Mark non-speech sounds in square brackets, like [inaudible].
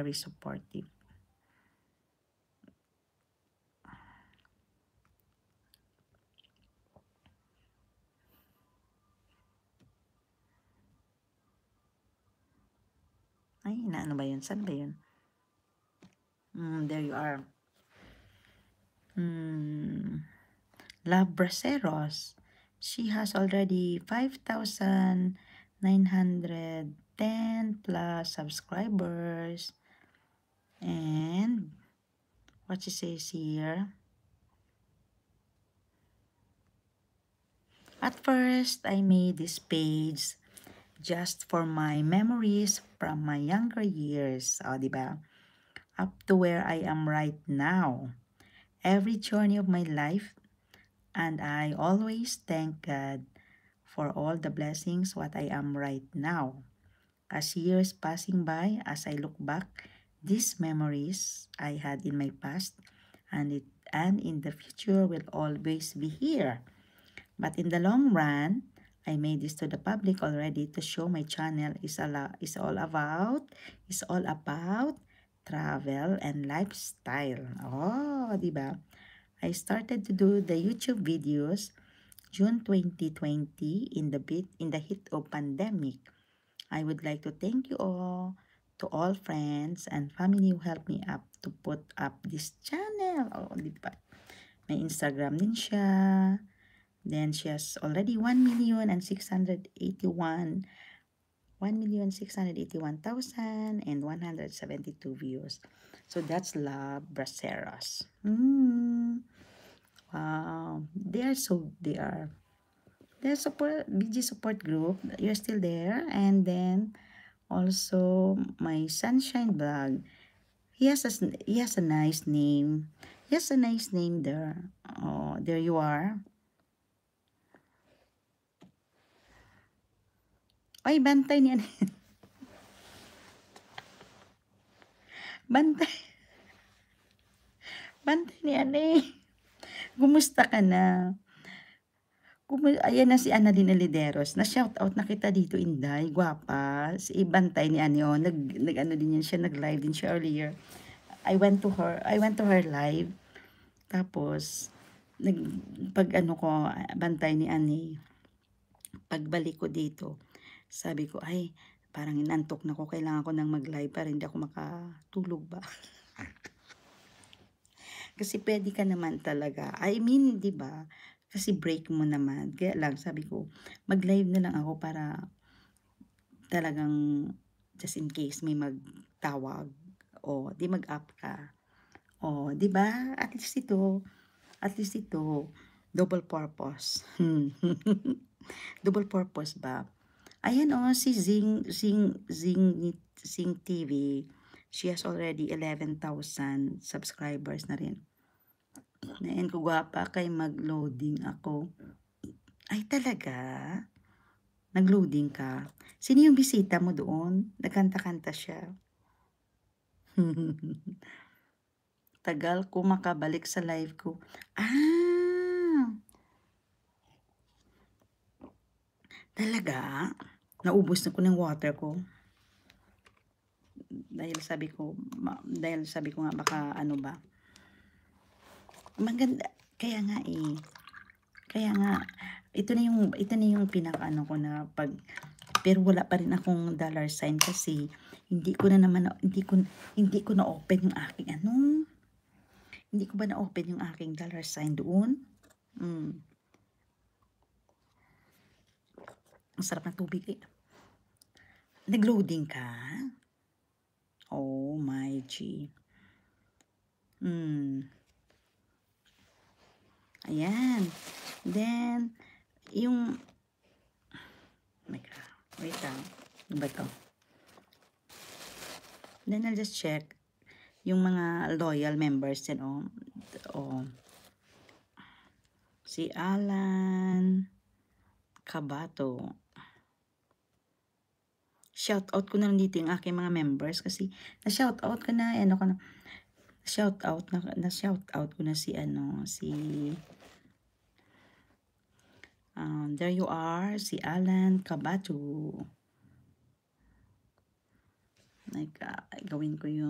very supportive. Ay, inaano ba yun? Saan ba yun? Mm, there you are. Mm, La Braceros. She has already 5,910 plus subscribers. and what she says here at first i made this page just for my memories from my younger years oh, up to where i am right now every journey of my life and i always thank god for all the blessings what i am right now as years passing by as i look back these memories I had in my past and it and in the future will always be here. But in the long run, I made this to the public already to show my channel is all, is all about is all about travel and lifestyle. Oh, di ba? I started to do the YouTube videos June 2020 in the bit in the heat of pandemic. I would like to thank you all to all friends and family who helped me up to put up this channel. Oh, di ba? May Instagram din siya. Then she has already 1 million and 681 1 million and 172 views. So that's La Braceras. Mm. Wow. They are so they are are support BG support group. You're still there and then also my sunshine vlog. He has a, he has a nice name. He has a nice name there. Oh, there you are. Ay, bantay niya. [laughs] bantay. Bantay ni Ane. Gumusta ka na? ayan na si Annalyn Alideros. Na-shout out na kita dito, Inday. Guwapa. Si Ibantay ni Anyo. Nag, nag din yan siya. Nag-live din siya earlier. I went to her. I went to her live. Tapos, nag, pag ano ko, bantay ni Annie. Pagbalik ko dito, sabi ko, ay, parang inantok na ko. Kailangan ko nang mag-live para hindi ako makatulog ba. [laughs] Kasi pwede ka naman talaga. I mean, di ba? Kasi break mo naman. Kaya lang, sabi ko, mag-live na lang ako para talagang just in case may magtawag o di mag-up ka. O, di ba? At least ito, at least ito, double purpose. Hmm. [laughs] double purpose ba? Ayan o, oh, si Zing, Zing, Zing, Zing TV, she has already 11,000 subscribers na rin. Nain ko gwapa kay mag-loading ako. Ay talaga? Nag-loading ka? Sino yung bisita mo doon? Nagkanta-kanta siya. [laughs] Tagal ko makabalik sa live ko. Ah! Talaga? Naubos na ko ng water ko. Dahil sabi ko, dahil sabi ko nga baka ano ba, maganda, kaya nga eh, kaya nga, ito na yung, ito na yung pinaka ano ko na pag, pero wala pa rin akong dollar sign kasi, hindi ko na naman, hindi ko, hindi ko na open yung aking ano, hindi ko ba na open yung aking dollar sign doon? Mm. Ang sarap ng tubig eh. Nagloading ka? Oh my G. Hmm. Ayan. Then, yung, oh my God, wait lang. Ano ba ito? Then, I'll just check yung mga loyal members din, oh. oh. Si Alan Kabato. Shout out ko na lang dito yung aking mga members kasi na-shout out ko na, eh, ano ko na, shout out na, na shout out ko na si ano, si Um, there you are, si Alan Kabatu. Like, uh, gawin ko yung